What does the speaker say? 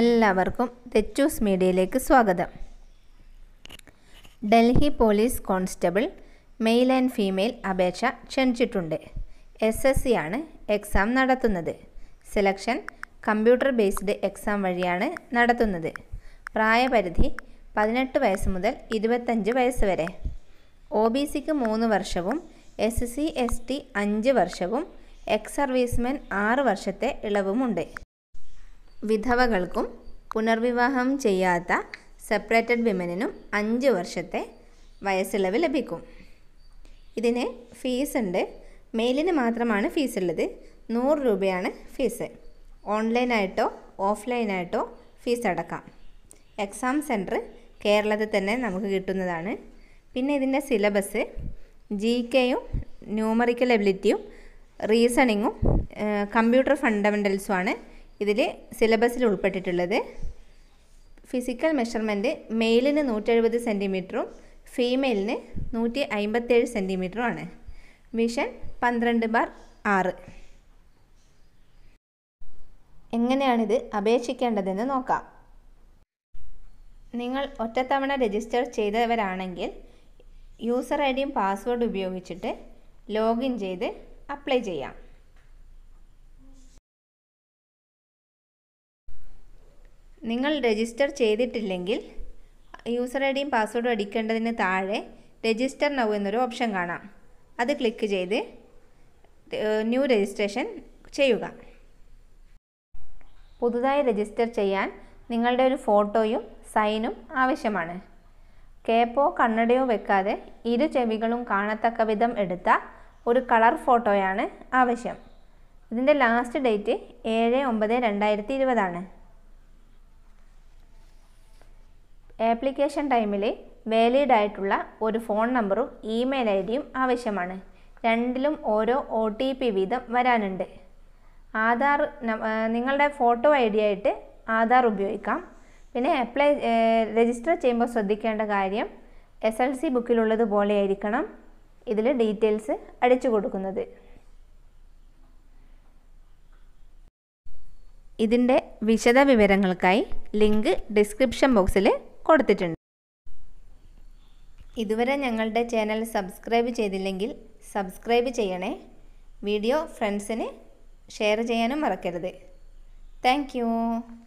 എല്ലാവർക്കും തെച്ചൂസ് മീഡിയയിലേക്ക് സ്വാഗതം Delhi police constable male and female അപേക്ഷ ക്ഷണിച്ചിട്ടുണ്ട് എസ് എസ് സി ആണ് എക്സാം നടത്തുന്നത് സെലക്ഷൻ കമ്പ്യൂട്ടർ ബേസ്ഡ് എക്സാം വഴിയാണ് നടത്തുന്നത് പ്രായപരിധി പതിനെട്ട് വയസ്സ് മുതൽ ഇരുപത്തഞ്ച് വയസ്സ് വരെ ഒ ബി സിക്ക് മൂന്ന് വർഷവും എസ് സി എസ് ടി അഞ്ച് വർഷവും എക്സ് സർവീസ്മെൻ ആറ് വർഷത്തെ ഇളവുമുണ്ട് വിധവകൾക്കും പുനർവിവാഹം ചെയ്യാത്ത സെപ്പറേറ്റഡ് വിമനിനും അഞ്ച് വർഷത്തെ വയസ്സിളവ് ലഭിക്കും ഇതിന് ഫീസ് ഉണ്ട് മെയിലിന് മാത്രമാണ് ഫീസ് ഉള്ളത് നൂറ് രൂപയാണ് ഫീസ് ഓൺലൈനായിട്ടോ ഓഫ്ലൈനായിട്ടോ ഫീസ് അടക്കാം എക്സാം സെൻറ്റർ കേരളത്തിൽ തന്നെ നമുക്ക് കിട്ടുന്നതാണ് പിന്നെ ഇതിൻ്റെ സിലബസ് ജി കെയും ന്യൂമറിക്കൽ എബിലിറ്റിയും റീസണിങ്ങും കമ്പ്യൂട്ടർ ഫണ്ടമെൻ്റൽസുമാണ് ഇതിൽ സിലബസിൽ ഉൾപ്പെട്ടിട്ടുള്ളത് ഫിസിക്കൽ മെഷർമെൻറ്റ് മെയിലിന് നൂറ്റെഴുപത് സെൻറ്റിമീറ്ററും ഫീമെയിലിന് നൂറ്റി അമ്പത്തേഴ് സെൻറ്റിമീറ്ററും ആണ് മിഷൻ പന്ത്രണ്ട് ബാർ ആറ് എങ്ങനെയാണിത് അപേക്ഷിക്കേണ്ടതെന്ന് നോക്കാം നിങ്ങൾ ഒറ്റത്തവണ രജിസ്റ്റർ ചെയ്തവരാണെങ്കിൽ യൂസർ ഐ ഡിയും പാസ്വേഡ് ഉപയോഗിച്ചിട്ട് ലോഗിൻ ചെയ്ത് അപ്ലൈ ചെയ്യാം നിങ്ങൾ രജിസ്റ്റർ ചെയ്തിട്ടില്ലെങ്കിൽ യൂസർ ഐ ഡിയും പാസ്വേഡും അടിക്കേണ്ടതിന് താഴെ രജിസ്റ്റർ നൗ എന്നൊരു ഓപ്ഷൻ കാണാം അത് ക്ലിക്ക് ചെയ്ത് ന്യൂ രജിസ്ട്രേഷൻ ചെയ്യുക പുതുതായി രജിസ്റ്റർ ചെയ്യാൻ നിങ്ങളുടെ ഒരു ഫോട്ടോയും സൈനും ആവശ്യമാണ് കേപ്പോ കണ്ണടയോ വെക്കാതെ ഇരു ചെവികളും കാണത്തക്ക വിധം എടുത്ത ഒരു കളർ ഫോട്ടോയാണ് ആവശ്യം ഇതിൻ്റെ ലാസ്റ്റ് ഡേറ്റ് ഏഴ് ഒമ്പത് രണ്ടായിരത്തി ഇരുപതാണ് ആപ്ലിക്കേഷൻ ടൈമിൽ വാലിഡ് ആയിട്ടുള്ള ഒരു ഫോൺ നമ്പറും ഇമെയിൽ ഐ ഡിയും ആവശ്യമാണ് രണ്ടിലും ഓരോ ഒ ടി പി വീതം വരാനുണ്ട് ആധാർ നിങ്ങളുടെ ഫോട്ടോ ഐ ഡി ആയിട്ട് ആധാർ ഉപയോഗിക്കാം പിന്നെ അപ്ലൈ രജിസ്റ്റർ ചെയ്യുമ്പോൾ ശ്രദ്ധിക്കേണ്ട കാര്യം എസ് എൽ സി ബുക്കിലുള്ളതുപോലെ ആയിരിക്കണം ഇതിൽ ഡീറ്റെയിൽസ് അടിച്ചു കൊടുക്കുന്നത് ഇതിൻ്റെ വിശദവിവരങ്ങൾക്കായി ലിങ്ക് ഡിസ്ക്രിപ്ഷൻ ബോക്സിൽ കൊടുത്തിട്ടുണ്ട് ഇതുവരെ ഞങ്ങളുടെ ചാനൽ സബ്സ്ക്രൈബ് ചെയ്തില്ലെങ്കിൽ സബ്സ്ക്രൈബ് ചെയ്യണേ വീഡിയോ ഫ്രണ്ട്സിന് ഷെയർ ചെയ്യാനും മറക്കരുത് താങ്ക്